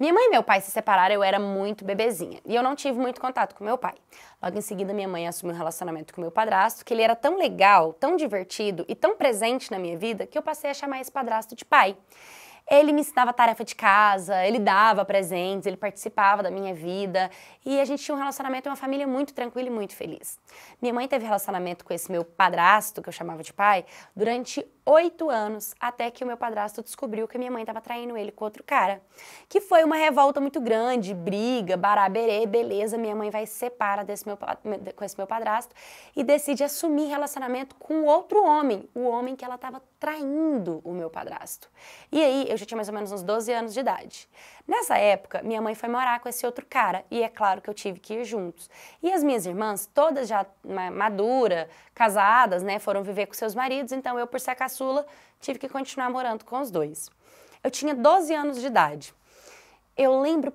Minha mãe e meu pai se separaram, eu era muito bebezinha, e eu não tive muito contato com meu pai. Logo em seguida, minha mãe assumiu um relacionamento com meu padrasto, que ele era tão legal, tão divertido e tão presente na minha vida, que eu passei a chamar esse padrasto de pai. Ele me ensinava tarefa de casa, ele dava presentes, ele participava da minha vida, e a gente tinha um relacionamento e uma família muito tranquila e muito feliz. Minha mãe teve relacionamento com esse meu padrasto, que eu chamava de pai, durante oito anos até que o meu padrasto descobriu que minha mãe estava traindo ele com outro cara. Que foi uma revolta muito grande, briga, baraberê, beleza, minha mãe vai separa desse meu, com esse meu padrasto e decide assumir relacionamento com outro homem, o homem que ela estava traindo o meu padrasto. E aí, eu já tinha mais ou menos uns 12 anos de idade. Nessa época, minha mãe foi morar com esse outro cara, e é claro que eu tive que ir juntos. E as minhas irmãs, todas já madura, casadas, né, foram viver com seus maridos, então eu, por ser a caçula, tive que continuar morando com os dois. Eu tinha 12 anos de idade. Eu lembro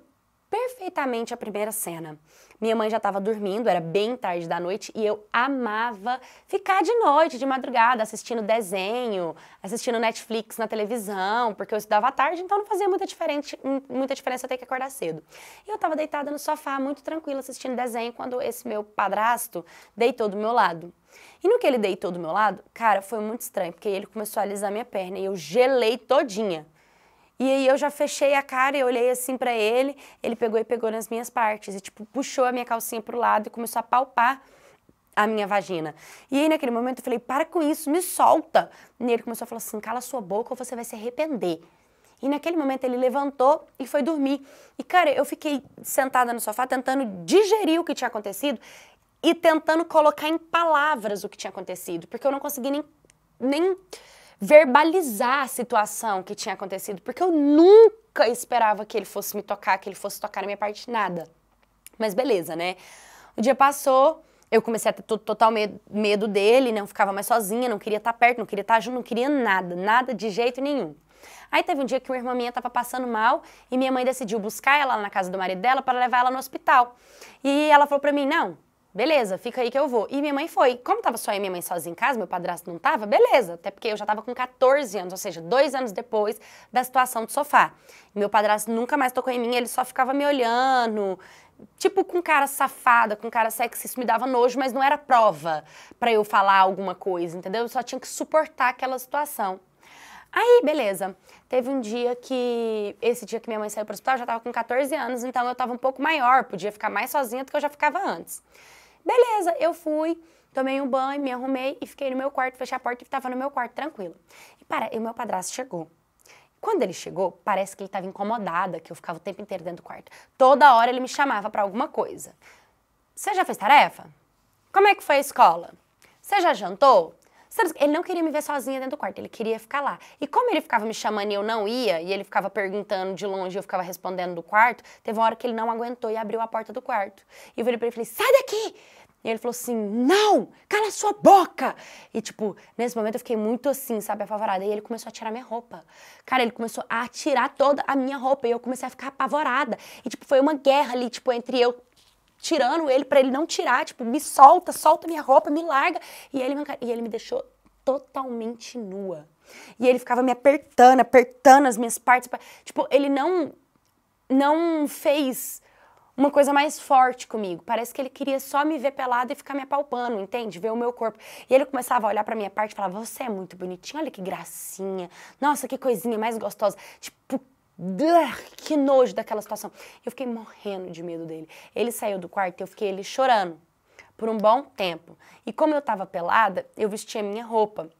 perfeitamente a primeira cena. Minha mãe já estava dormindo, era bem tarde da noite, e eu amava ficar de noite, de madrugada, assistindo desenho, assistindo Netflix na televisão, porque eu estudava à tarde, então não fazia muita, diferente, hum, muita diferença eu ter que acordar cedo. E eu estava deitada no sofá, muito tranquila, assistindo desenho, quando esse meu padrasto deitou do meu lado. E no que ele deitou do meu lado, cara, foi muito estranho, porque ele começou a alisar minha perna e eu gelei todinha. E aí eu já fechei a cara e olhei assim para ele, ele pegou e pegou nas minhas partes e tipo puxou a minha calcinha pro lado e começou a palpar a minha vagina. E aí naquele momento eu falei: "Para com isso, me solta". E ele começou a falar assim: "Cala sua boca ou você vai se arrepender". E naquele momento ele levantou e foi dormir. E cara, eu fiquei sentada no sofá tentando digerir o que tinha acontecido e tentando colocar em palavras o que tinha acontecido, porque eu não consegui nem nem verbalizar a situação que tinha acontecido, porque eu nunca esperava que ele fosse me tocar, que ele fosse tocar na minha parte, nada. Mas beleza, né? O dia passou, eu comecei a ter total medo, medo dele, não ficava mais sozinha, não queria estar perto, não queria estar junto, não queria nada, nada de jeito nenhum. Aí teve um dia que uma irmã minha estava passando mal e minha mãe decidiu buscar ela na casa do marido dela para levar ela no hospital. E ela falou para mim: "Não, beleza, fica aí que eu vou. E minha mãe foi. Como tava só aí minha mãe sozinha em casa, meu padrasto não tava, beleza. Até porque eu já tava com 14 anos, ou seja, dois anos depois da situação do sofá. meu padrasto nunca mais tocou em mim, ele só ficava me olhando, tipo com cara safada, com cara sexista, me dava nojo, mas não era prova para eu falar alguma coisa, entendeu? Eu só tinha que suportar aquela situação. Aí, beleza. Teve um dia que. Esse dia que minha mãe saiu para o hospital, eu já estava com 14 anos, então eu estava um pouco maior, podia ficar mais sozinha do que eu já ficava antes. Beleza, eu fui, tomei um banho, me arrumei e fiquei no meu quarto, fechei a porta e estava no meu quarto, tranquilo. E para, e o meu padrasto chegou. Quando ele chegou, parece que ele estava incomodada, que eu ficava o tempo inteiro dentro do quarto. Toda hora ele me chamava para alguma coisa. Você já fez tarefa? Como é que foi a escola? Você já jantou? Ele não queria me ver sozinha dentro do quarto, ele queria ficar lá. E como ele ficava me chamando e eu não ia, e ele ficava perguntando de longe e eu ficava respondendo do quarto, teve uma hora que ele não aguentou e abriu a porta do quarto. E eu falei pra ele, falei, sai daqui! E ele falou assim: não, cala sua boca! E, tipo, nesse momento eu fiquei muito assim, sabe, apavorada. E ele começou a tirar minha roupa. Cara, ele começou a tirar toda a minha roupa. E eu comecei a ficar apavorada. E, tipo, foi uma guerra ali, tipo, entre eu tirando ele para ele não tirar, tipo, me solta, solta minha roupa, me larga. E ele, e ele me deixou totalmente nua. E ele ficava me apertando, apertando as minhas partes. Tipo, ele não, não fez uma coisa mais forte comigo. Parece que ele queria só me ver pelada e ficar me apalpando, entende? Ver o meu corpo. E ele começava a olhar para minha parte e falava: "Você é muito bonitinha, olha que gracinha. Nossa, que coisinha mais gostosa". Tipo, que nojo daquela situação. Eu fiquei morrendo de medo dele. Ele saiu do quarto e eu fiquei ele chorando por um bom tempo. E como eu estava pelada, eu vesti a minha roupa.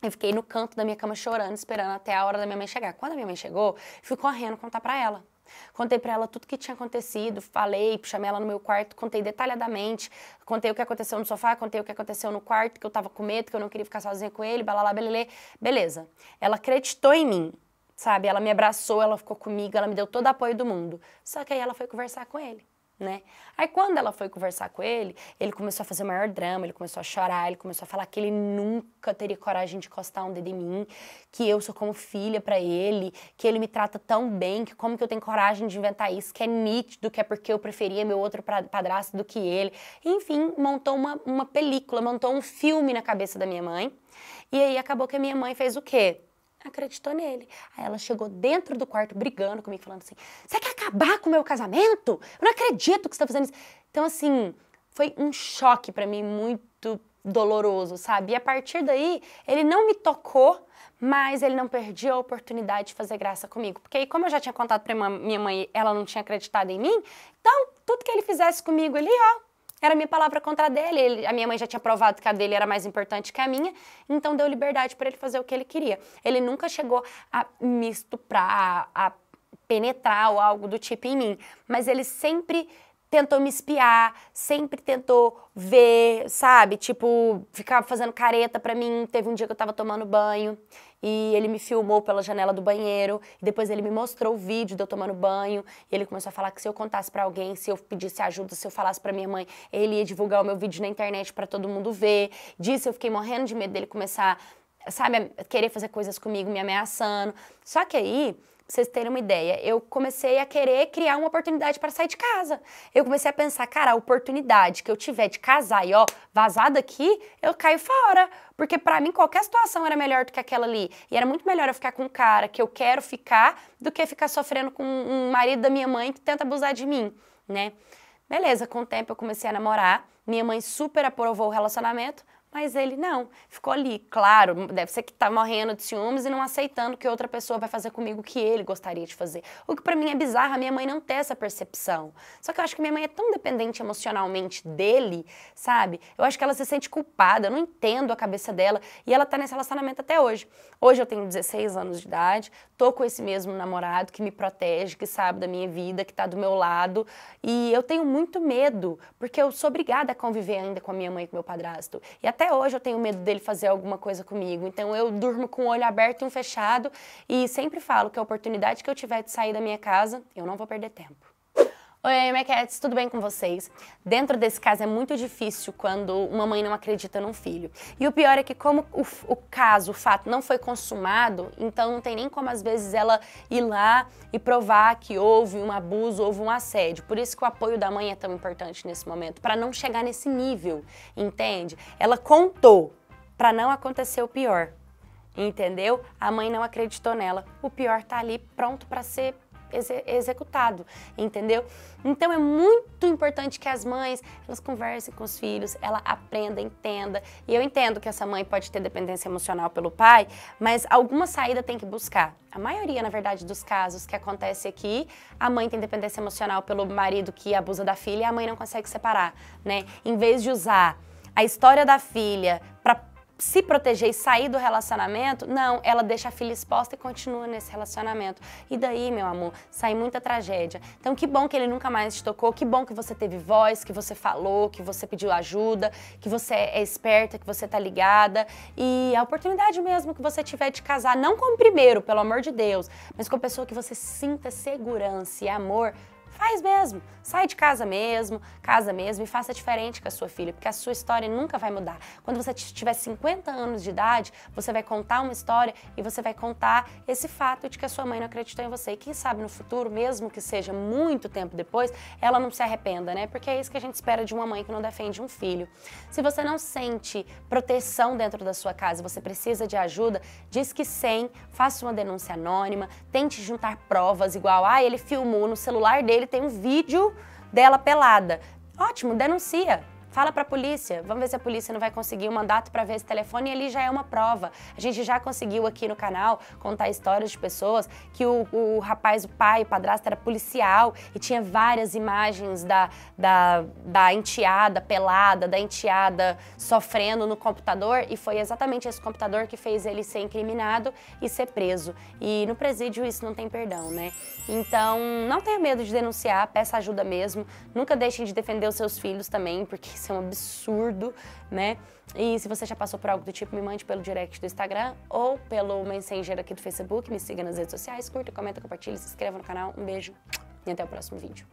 Eu fiquei no canto da minha cama chorando, esperando até a hora da minha mãe chegar. Quando a minha mãe chegou, fui correndo contar para ela. Contei para ela tudo o que tinha acontecido, falei, chamei ela no meu quarto, contei detalhadamente, contei o que aconteceu no sofá, contei o que aconteceu no quarto, que eu tava com medo, que eu não queria ficar sozinha com ele, blá belelê. Beleza. Ela acreditou em mim sabe? Ela me abraçou, ela ficou comigo, ela me deu todo o apoio do mundo. Só que aí ela foi conversar com ele, né? Aí quando ela foi conversar com ele, ele começou a fazer o maior drama, ele começou a chorar, ele começou a falar que ele nunca teria coragem de encostar um dedo em mim, que eu sou como filha para ele, que ele me trata tão bem, que como que eu tenho coragem de inventar isso, que é nítido, que é porque eu preferia meu outro padrasto do que ele. Enfim, montou uma, uma película, montou um filme na cabeça da minha mãe. E aí acabou que a minha mãe fez o quê? acreditou nele. Aí ela chegou dentro do quarto brigando comigo, falando assim: Você quer acabar com o meu casamento? Eu não acredito que você está fazendo isso. Então, assim, foi um choque para mim muito doloroso, sabe? E a partir daí, ele não me tocou, mas ele não perdia a oportunidade de fazer graça comigo. Porque aí, como eu já tinha contado pra minha mãe, ela não tinha acreditado em mim, então tudo que ele fizesse comigo ali, ó, era a minha palavra contra a dele. Ele, a minha mãe já tinha provado que a dele era mais importante que a minha, então deu liberdade para ele fazer o que ele queria. Ele nunca chegou a me estuprar, a penetrar ou algo do tipo em mim, mas ele sempre tentou me espiar, sempre tentou ver, sabe? Tipo, ficava fazendo careta pra mim. Teve um dia que eu tava tomando banho e ele me filmou pela janela do banheiro. E depois ele me mostrou o vídeo de eu tomando banho. E ele começou a falar que se eu contasse para alguém, se eu pedisse ajuda, se eu falasse para minha mãe, ele ia divulgar o meu vídeo na internet para todo mundo ver. Disse eu fiquei morrendo de medo dele começar, sabe, querer fazer coisas comigo, me ameaçando. Só que aí vocês terem uma ideia, eu comecei a querer criar uma oportunidade para sair de casa. Eu comecei a pensar, cara, a oportunidade que eu tiver de casar e ó, vazar daqui, eu caio fora. Porque para mim qualquer situação era melhor do que aquela ali. E era muito melhor eu ficar com um cara que eu quero ficar do que ficar sofrendo com um marido da minha mãe que tenta abusar de mim, né? Beleza, com o tempo eu comecei a namorar. Minha mãe super aprovou o relacionamento, mas ele não, ficou ali, claro, deve ser que tá morrendo de ciúmes e não aceitando que outra pessoa vai fazer comigo o que ele gostaria de fazer. O que para mim é bizarro, a minha mãe não ter essa percepção. Só que eu acho que minha mãe é tão dependente emocionalmente dele, sabe? Eu acho que ela se sente culpada, eu não entendo a cabeça dela e ela tá nesse relacionamento até hoje. Hoje eu tenho 16 anos de idade, tô com esse mesmo namorado que me protege, que sabe da minha vida, que tá do meu lado e eu tenho muito medo, porque eu sou obrigada a conviver ainda com a minha mãe e com meu padrasto. E até até hoje eu tenho medo dele fazer alguma coisa comigo. Então eu durmo com o olho aberto e um fechado e sempre falo que a oportunidade que eu tiver de sair da minha casa, eu não vou perder tempo. Oi, Maquettes, tudo bem com vocês? Dentro desse caso é muito difícil quando uma mãe não acredita num filho. E o pior é que como o, o caso, o fato não foi consumado, então não tem nem como às vezes ela ir lá e provar que houve um abuso, houve um assédio. Por isso que o apoio da mãe é tão importante nesse momento, para não chegar nesse nível, entende? Ela contou para não acontecer o pior. Entendeu? A mãe não acreditou nela. O pior tá ali pronto para ser executado, entendeu? Então é muito importante que as mães elas conversem com os filhos, ela aprenda, entenda. E eu entendo que essa mãe pode ter dependência emocional pelo pai, mas alguma saída tem que buscar. A maioria, na verdade, dos casos que acontece aqui, a mãe tem dependência emocional pelo marido que abusa da filha e a mãe não consegue separar, né? Em vez de usar a história da filha se proteger e sair do relacionamento, não, ela deixa a filha exposta e continua nesse relacionamento. E daí, meu amor, sai muita tragédia. Então, que bom que ele nunca mais te tocou, que bom que você teve voz, que você falou, que você pediu ajuda, que você é esperta, que você tá ligada. E a oportunidade mesmo que você tiver de casar, não com o primeiro, pelo amor de Deus, mas com a pessoa que você sinta segurança e amor Faz mesmo. Sai de casa mesmo, casa mesmo e faça diferente com a sua filha, porque a sua história nunca vai mudar. Quando você tiver 50 anos de idade, você vai contar uma história e você vai contar esse fato de que a sua mãe não acreditou em você. E quem sabe no futuro, mesmo que seja muito tempo depois, ela não se arrependa, né? Porque é isso que a gente espera de uma mãe que não defende um filho. Se você não sente proteção dentro da sua casa, você precisa de ajuda, diz que sem, faça uma denúncia anônima, tente juntar provas, igual, ah, ele filmou no celular dele tem um vídeo dela pelada. Ótimo, denuncia. Fala para a polícia, vamos ver se a polícia não vai conseguir um mandato para ver esse telefone e ali já é uma prova. A gente já conseguiu aqui no canal contar histórias de pessoas que o, o rapaz, o pai, o padrasto era policial e tinha várias imagens da, da, da enteada pelada, da enteada sofrendo no computador e foi exatamente esse computador que fez ele ser incriminado e ser preso. E no presídio isso não tem perdão, né? Então não tenha medo de denunciar, peça ajuda mesmo. Nunca deixem de defender os seus filhos também, porque isso isso é um absurdo, né? E se você já passou por algo do tipo, me mande pelo direct do Instagram ou pelo Messenger aqui do Facebook, me siga nas redes sociais, curta, comenta, compartilha, se inscreva no canal. Um beijo e até o próximo vídeo.